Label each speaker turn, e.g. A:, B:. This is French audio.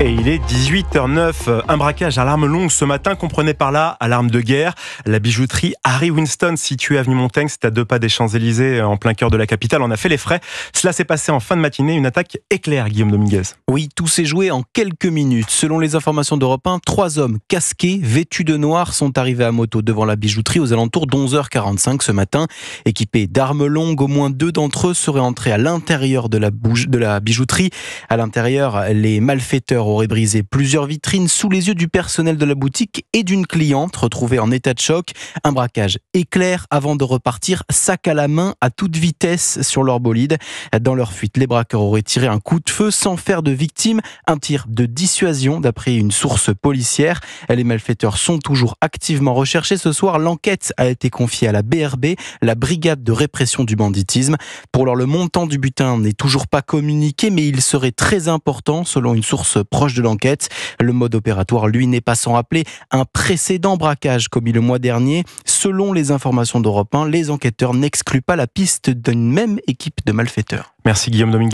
A: Et il est 18h09. Un braquage à l'arme longue ce matin comprenait par là, à l'arme de guerre. La bijouterie Harry Winston, située avenue Montaigne, c'est à deux pas des Champs-Élysées, euh, en plein cœur de la capitale,
B: en a fait les frais. Cela s'est passé en fin de matinée, une attaque éclair, Guillaume Dominguez. Oui, tout s'est joué en quelques minutes. Selon les informations d'Europe 1, trois hommes casqués, vêtus de noir, sont arrivés à moto devant la bijouterie aux alentours 11 h 45 ce matin. Équipés d'armes longues, au moins deux d'entre eux seraient entrés à l'intérieur de la, de la bijouterie. À l'intérieur, les malfaiteurs aurait brisé plusieurs vitrines sous les yeux du personnel de la boutique et d'une cliente retrouvée en état de choc. Un braquage éclair avant de repartir sac à la main à toute vitesse sur leur bolide. Dans leur fuite, les braqueurs auraient tiré un coup de feu sans faire de victime, un tir de dissuasion d'après une source policière. Les malfaiteurs sont toujours activement recherchés. Ce soir, l'enquête a été confiée à la BRB, la brigade de répression du banditisme. Pour l'heure, le montant du butin n'est toujours pas communiqué, mais il serait très important selon une source proche de l'enquête. Le mode opératoire, lui, n'est pas sans rappeler un précédent braquage commis le mois dernier. Selon les informations d'Europe 1, les enquêteurs n'excluent pas la piste d'une même équipe de malfaiteurs.
A: Merci Guillaume Dominguez.